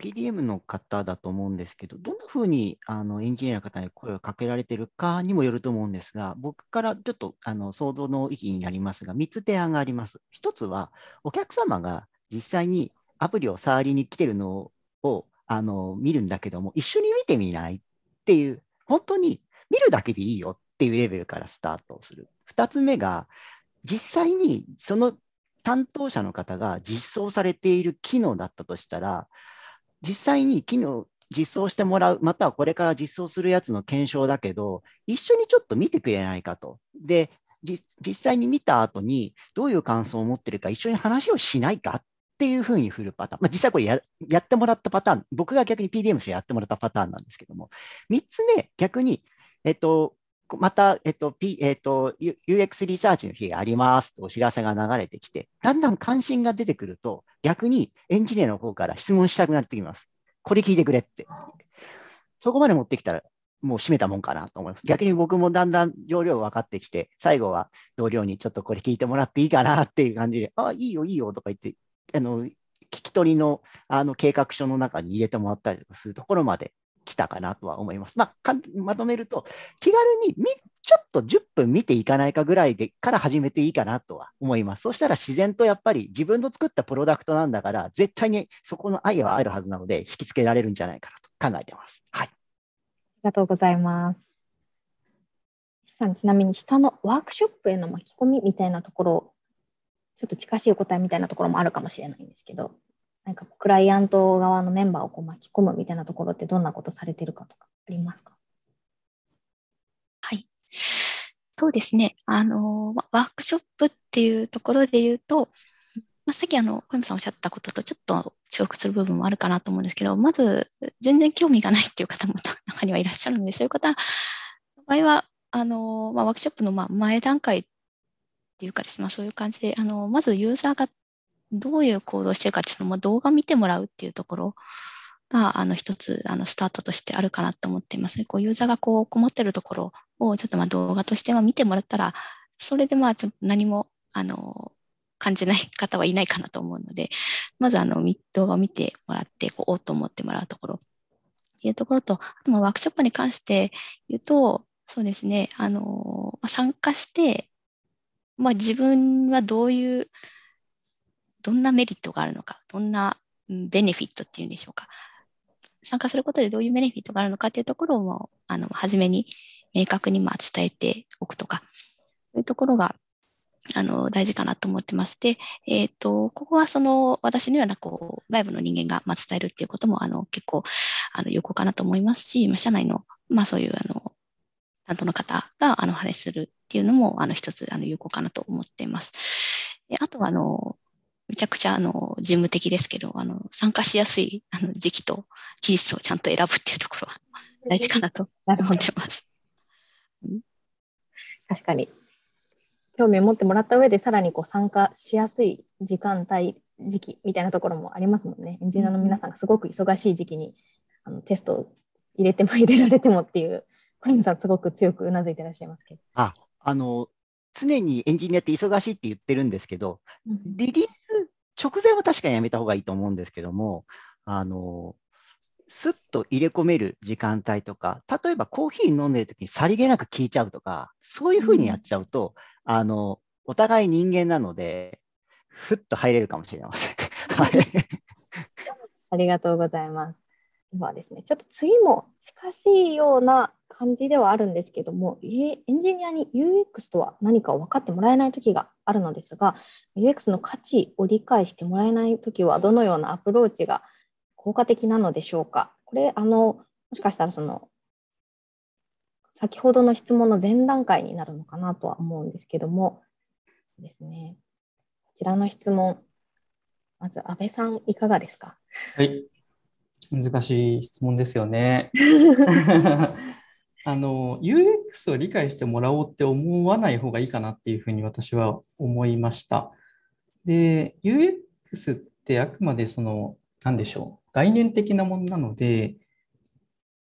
[SPEAKER 2] PDM の方だと思うんですけど、どんなふうにあのエンジニアの方に声をかけられてるかにもよると思うんですが、僕からちょっとあの想像の域になりますが、3つ提案があります。1つは、お客様が実際にアプリを触りに来てるのをあの見るんだけども、一緒に見てみないっていう、本当に見るだけでいいよっていうレベルからスタートする。2つ目が、実際にその担当者の方が実装されている機能だったとしたら、実際に機能、実装してもらう、またはこれから実装するやつの検証だけど、一緒にちょっと見てくれないかと。で、実際に見た後に、どういう感想を持ってるか、一緒に話をしないかっっていうふうに振るパターン、まあ、実際これややってもらったパターン、僕が逆に PDM 書やってもらったパターンなんですけども、3つ目、逆に、えっと、また、えっと P えっと、UX リサーチの日がありますとお知らせが流れてきて、だんだん関心が出てくると、逆にエンジニアの方から質問したくなってきます。これ聞いてくれって。そこまで持ってきたら、もう閉めたもんかなと思います。逆に僕もだんだん容量分かってきて、最後は同僚にちょっとこれ聞いてもらっていいかなっていう感じで、ああ、いいよ、いいよとか言ってあの聞き取りのあの計画書の中に入れてもらったりとかするところまで来たかなとは思います。まあ、まとめると、気軽にみちょっと10分見ていかないかぐらいでから始めていいかなとは思います。そしたら自然とやっぱり自分の作ったプロダクトなんだから、絶対にそこの愛はあるはずなので、引きつけられるんじゃないかなと考えてます。はい、あり
[SPEAKER 1] がとうございます。さんちなみに下のワークショップへの巻き込みみたいなところちょっと近しいお答えみたいなところもあるかもしれないんですけど、なんかクライアント側のメンバーをこう巻き込むみたいなところってどんなことされてるかとかありますか
[SPEAKER 3] はい。そうですね。あの、ワークショップっていうところで言うと、まあ、さっきあの、小山さんおっしゃったこととちょっと重複する部分もあるかなと思うんですけど、まず全然興味がないっていう方も中にはいらっしゃるので、そういう方の場合は、あの、まあ、ワークショップのまあ前段階っていうかですね、まあ、そういう感じであのまずユーザーがどういう行動をしてるかっていうのも動画見てもらうっていうところがあの一つあのスタートとしてあるかなと思っています、こうユーザーがこう困ってるところをちょっとまあ動画としては見てもらったらそれでまあちょっと何もあの感じない方はいないかなと思うのでまずあの動画を見てもらってこうおと思ってもらうところっていうところとあとワークショップに関して言うとそうですねあの参加してまあ、自分はどういう、どんなメリットがあるのか、どんなベネフィットっていうんでしょうか、参加することでどういうベネフィットがあるのかっていうところをあの初めに明確にまあ伝えておくとか、そういうところがあの大事かなと思ってまして、えーと、とここはその私のようなこう外部の人間がまあ伝えるっていうこともあの結構あの有効かなと思いますし、まあ、社内の、まあ、そういうあの担当の方があの話するっていうのも、あの、一つ、あの、有効かなと思っています。であとは、あの、めちゃくちゃ、あの、事務的ですけど、あの、参加しやすい、あの、時期と期日をちゃんと選ぶっていうところは大事かなと思ってます。確かに。
[SPEAKER 1] 興味を持ってもらった上で、さらにこう参加しやすい時間帯、時期みたいなところもありますもんね。エンジニアの皆さんがすごく忙しい時期に、あのテストを入れても入れられてもっていう、小泉さん、すごく強くうなずいてらっしゃいますけ
[SPEAKER 2] ど。ああの、常にエンジニアって忙しいって言ってるんですけど、リリース直前は確かにやめた方がいいと思うんですけども、あの、すっと入れ込める時間帯とか、例えばコーヒー飲んでる時にさりげなく聞いちゃうとか、そういうふうにやっちゃうと、うん、あの、お互い人間なので、ふっと入れるかもしれません。
[SPEAKER 1] ありがとうございます。はですね、ちょっと次も近しいような感じではあるんですけども、エンジニアに UX とは何かを分かってもらえない時があるのですが、UX の価値を理解してもらえない時は、どのようなアプローチが効果的なのでしょうか。これ、あのもしかしたらその先ほどの質問の前段階になるのかなとは思うんですけども、ですね、こちらの質問、まず安倍さん、いかがですか。
[SPEAKER 4] はい難しい質問ですよね。あの UX を理解してもらおうって思わない方がいいかなっていうふうに私は思いました。で UX ってあくまでその何でしょう概念的なものなので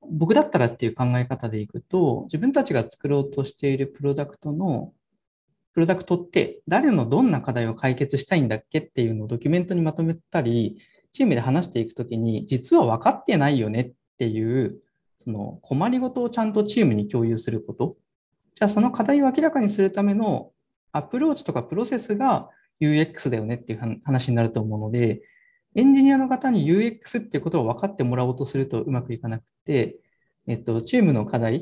[SPEAKER 4] 僕だったらっていう考え方でいくと自分たちが作ろうとしているプロダクトのプロダクトって誰のどんな課題を解決したいんだっけっていうのをドキュメントにまとめたりチームで話していくときに、実は分かってないよねっていう、その困りごとをちゃんとチームに共有すること。じゃあその課題を明らかにするためのアプローチとかプロセスが UX だよねっていう話になると思うので、エンジニアの方に UX っていうことを分かってもらおうとするとうまくいかなくて、えっと、チームの課題、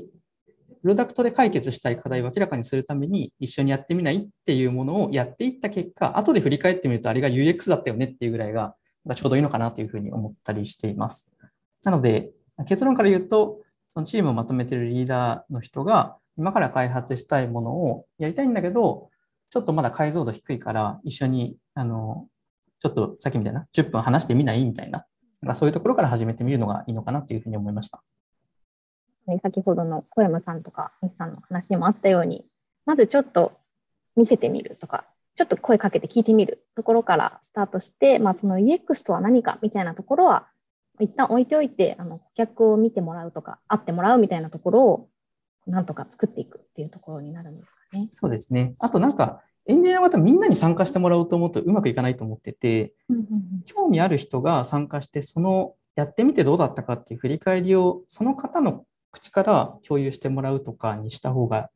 [SPEAKER 4] プロダクトで解決したい課題を明らかにするために一緒にやってみないっていうものをやっていった結果、後で振り返ってみるとあれが UX だったよねっていうぐらいががちょうどいいのかなというふうに思ったりしています。なので、結論から言うと、そのチームをまとめているリーダーの人が、今から開発したいものをやりたいんだけど、ちょっとまだ解像度低いから、一緒に、あの、ちょっとさっきみたいな、10分話してみないみたいな、かそういうところから始めてみるのがいいのかなというふうに思いました。
[SPEAKER 1] 先ほどの小山さんとか、西さんの話にもあったように、まずちょっと見せてみるとか、ちょっと声かけて聞いてみるところからスタートして、まあ、その e x とは何かみたいなところは一旦置いておいてあの顧客を見てもらうとか会ってもらうみたいなところをなんとか作っていくっていうところになるんですかね。
[SPEAKER 4] そうですねあとなんかエンジニアの方みんなに参加してもらおうと思うとうまくいかないと思ってて、興味ある人が参加してそのやってみてどうだったかっていう振り返りをその方の口から共有してもらうとかにした方が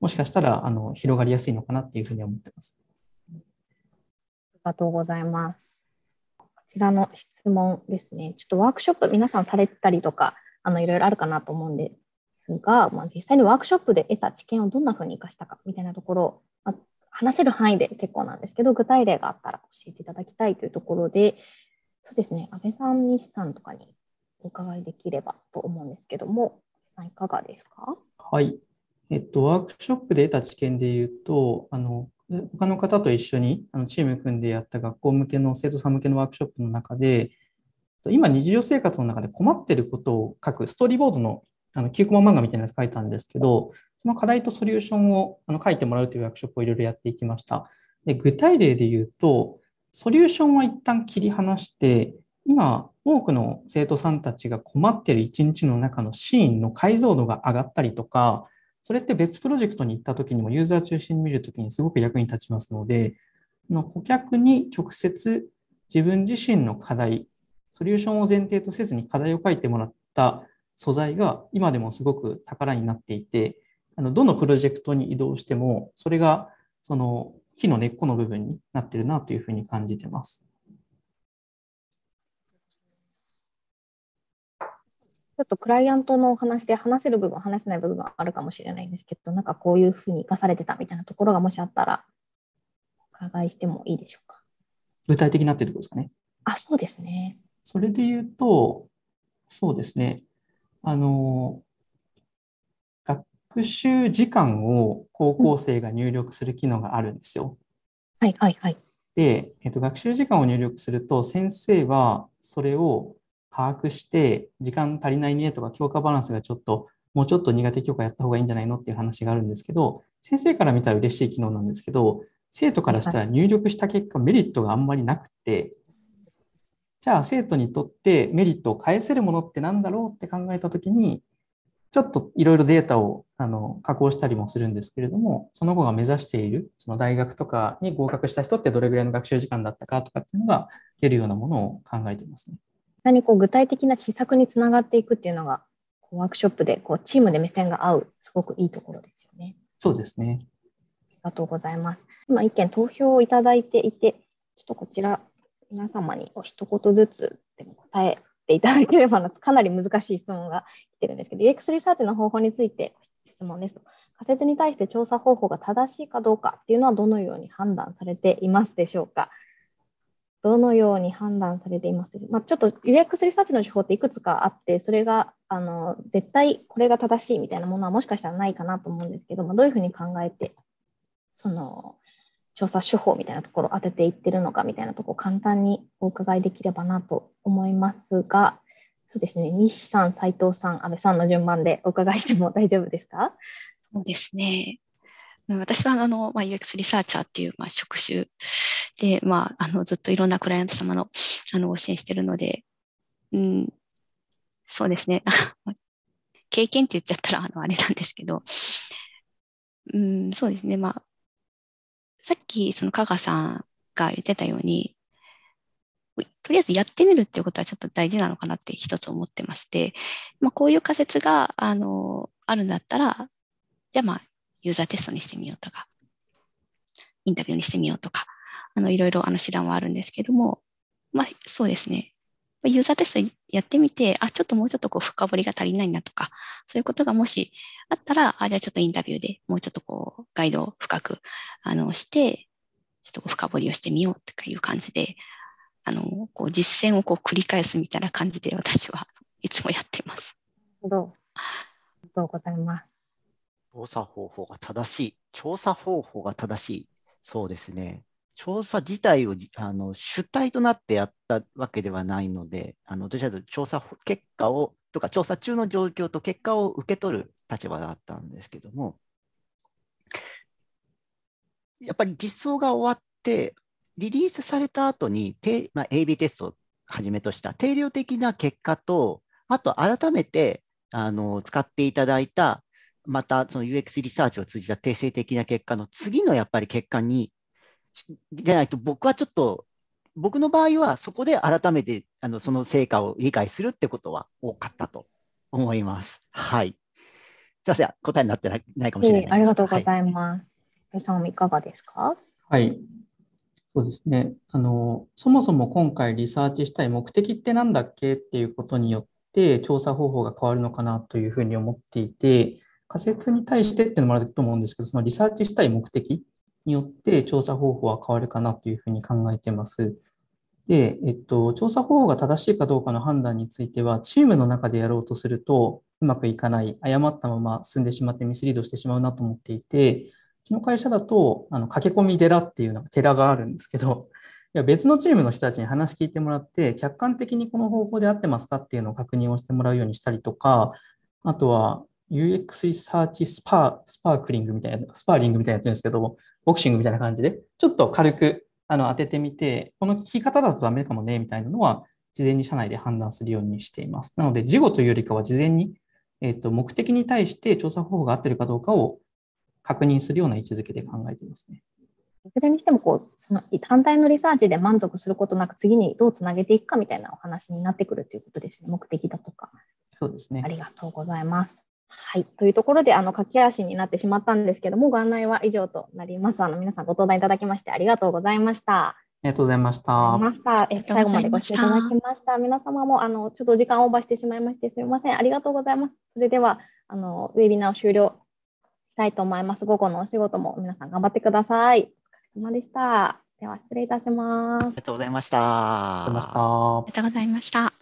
[SPEAKER 4] もしかしたらあの広がりやすいのかなっていうふうに思ってます。
[SPEAKER 1] がとうございます。こちらの質問ですね。ちょっとワークショップ皆さんされたりとか、あのいろいろあるかなと思うんですが、まあ、実際にワークショップで得た知見をどんなふうに生かしたかみたいなところを、まあ、話せる範囲で結構なんですけど、具体例があったら教えていただきたいというところで、そうですね、阿部さん、西さんとかにお伺いできればと思うんですけども、さんいかがですか
[SPEAKER 4] はい、えっと、ワークショップで得た知見で言うとあの他の方と一緒にあのチーム組んでやった学校向けの生徒さん向けのワークショップの中で、今日常生活の中で困ってることを書くストーリーボードのあの9コマ漫画みたいなやつ書いたんですけど、その課題とソリューションをあの書いてもらうというワークショップをいろいろやっていきました。で具体例で言うと、ソリューションは一旦切り離して、今、多くの生徒さんたちが困ってる一日の中のシーンの解像度が上がったりとか、それって別プロジェクトに行った時にもユーザー中心に見るときにすごく役に立ちますので、の顧客に直接自分自身の課題、ソリューションを前提とせずに課題を書いてもらった素材が今でもすごく宝になっていて、あのどのプロジェクトに移動しても、それがその木の根っこの部分になってるなというふうに感じてます。
[SPEAKER 1] ちょっとクライアントのお話で話せる部分、話せない部分があるかもしれないんですけど、なんかこういうふうに生かされてたみたいなところがもしあったら、お伺いしてもいいで
[SPEAKER 4] しょうか。具体的なっていうところですかね。
[SPEAKER 1] あ、そうですね。
[SPEAKER 4] それで言うと、そうですね。あの、学習時間を高校生が入力する機能があるんですよ。うん、はいはいはい。で、えっと、学習時間を入力すると、先生はそれを把握して、時間足りないねとか、強化バランスがちょっと、もうちょっと苦手教科やった方がいいんじゃないのっていう話があるんですけど、先生から見たら嬉しい機能なんですけど、生徒からしたら入力した結果、メリットがあんまりなくて、じゃあ生徒にとってメリットを返せるものって何だろうって考えたときに、ちょっといろいろデータをあの加工したりもするんですけれども、その後が目指している、その大学とかに合格した人ってどれぐらいの学習時間だったかとかっていうのが出るようなものを考えてますね。
[SPEAKER 1] にこう具体的な施策につながっていくっていうのが、ワークショップでこうチームで目線が合う、すごくいいところですよね。
[SPEAKER 4] そうですね。あ
[SPEAKER 1] りがとうございます。今、一件投票をいただいていて、ちょっとこちら、皆様にお一言ずつでも答えていただければな、かなり難しい質問が来てるんですけど、UX リサーチの方法について質問ですと。仮説に対して調査方法が正しいかどうかっていうのはどのように判断されていますでしょうか。どのように判断されていますまあ、ちょっと UX リサーチの手法っていくつかあって、それがあの絶対これが正しいみたいなものはもしかしたらないかなと思うんですけども、どういうふうに考えて、その調査手法みたいなところを当てていってるのかみたいなところを簡単にお伺いできればなと思いますが、そうですね、西さん、斉藤さん、安部さんの順番でお伺いしても大丈夫ですかそう
[SPEAKER 3] ですね。私はあの、まあ、UX リサーチャーっていう、まあ、職種で、まあ、あのずっといろんなクライアント様のあのご支援してるので、うん、そうですね 経験って言っちゃったらあのあれなんですけど、うん、そうですね、まあ、さっきその加賀さんが言ってたように、とりあえずやってみるっていうことはちょっと大事なのかなって一つ思ってまして、まあ、こういう仮説があのあるんだったら、じゃあまあユーザーテストにしてみようとか、インタビューにしてみようとか、あのいろいろあの手段はあるんですけども、まあ、そうですね。ユーザーテストやってみて、あ、ちょっともうちょっとこう深掘りが足りないなとか、そういうことがもしあったら、あ、じゃあちょっとインタビューでもうちょっとこうガイドを深くあのして、ちょっと深掘りをしてみようとかいう感じで、あのこう実践をこう繰り返すみたいな感じで私は
[SPEAKER 2] いつもやってます。
[SPEAKER 1] なるほど。ありがとうございます。
[SPEAKER 2] 調査方法が正しい。調査方法が正しい。そうですね。調査自体をあの主体となってやったわけではないので、あのどちらかというと調査結果をとか、調査中の状況と結果を受け取る立場だったんですけども、やっぱり実装が終わって、リリースされた後に、まあ、AB テストをはじめとした定量的な結果と、あと改めてあの使っていただいた、またその UX リサーチを通じた定性的な結果の次のやっぱり結果にでないと、僕はちょっと、僕の場合はそこで改めてあのその成果を理解するってことは多かったと思います。はい。すいません、答えになってないないかもしれない、えー、ありが
[SPEAKER 1] とうございます。はさん、いかがですか
[SPEAKER 2] はい。そうで
[SPEAKER 4] すねあの。そもそも今回リサーチしたい目的ってなんだっけっていうことによって調査方法が変わるのかなというふうに思っていて、仮説に対してっていうのもあると思うんですけど、そのリサーチしたい目的によって調査方法は変わるかなというふうに考えてます。で、えっと、調査方法が正しいかどうかの判断については、チームの中でやろうとすると、うまくいかない、誤ったまま進んでしまってミスリードしてしまうなと思っていて、うちの会社だと、あの駆け込み寺っていうのが寺があるんですけど、いや別のチームの人たちに話聞いてもらって、客観的にこの方法で合ってますかっていうのを確認をしてもらうようにしたりとか、あとは、UX リサーチスパー、スパークリングみたいな、スパーリングみたいなやってるんですけど、ボクシングみたいな感じで、ちょっと軽くあの当ててみて、この聞き方だとダメかもね、みたいなのは、事前に社内で判断するようにしています。なので、事後というよりかは、事前に、えっと、目的に対して調査方法が合ってるかどうかを確認するような位置づけで考えていますね。
[SPEAKER 1] いずれにしてもこうその単体のリサーチで満足することなく次にどうつなげていくかみたいなお話になってくるということですね目的
[SPEAKER 3] だとかそうですねあり
[SPEAKER 1] がとうございますはい。というところで、あの、駆け足になってしまったんですけども、ご案内は以上となります。あの、皆さんご登壇いただきましてありがとうございました。あ
[SPEAKER 4] りがとうございました。し
[SPEAKER 1] たえ最後までご視聴いただきました。皆様もあのちょっと時間オーバーしてしまいましてすみません。ありがとうございます。それではあのウェビナーを終了したいと思います。午後のお仕事も皆さん頑張ってください。お疲れ様でした。では失礼いた
[SPEAKER 2] します。ありがとうございました。ありがとうございました。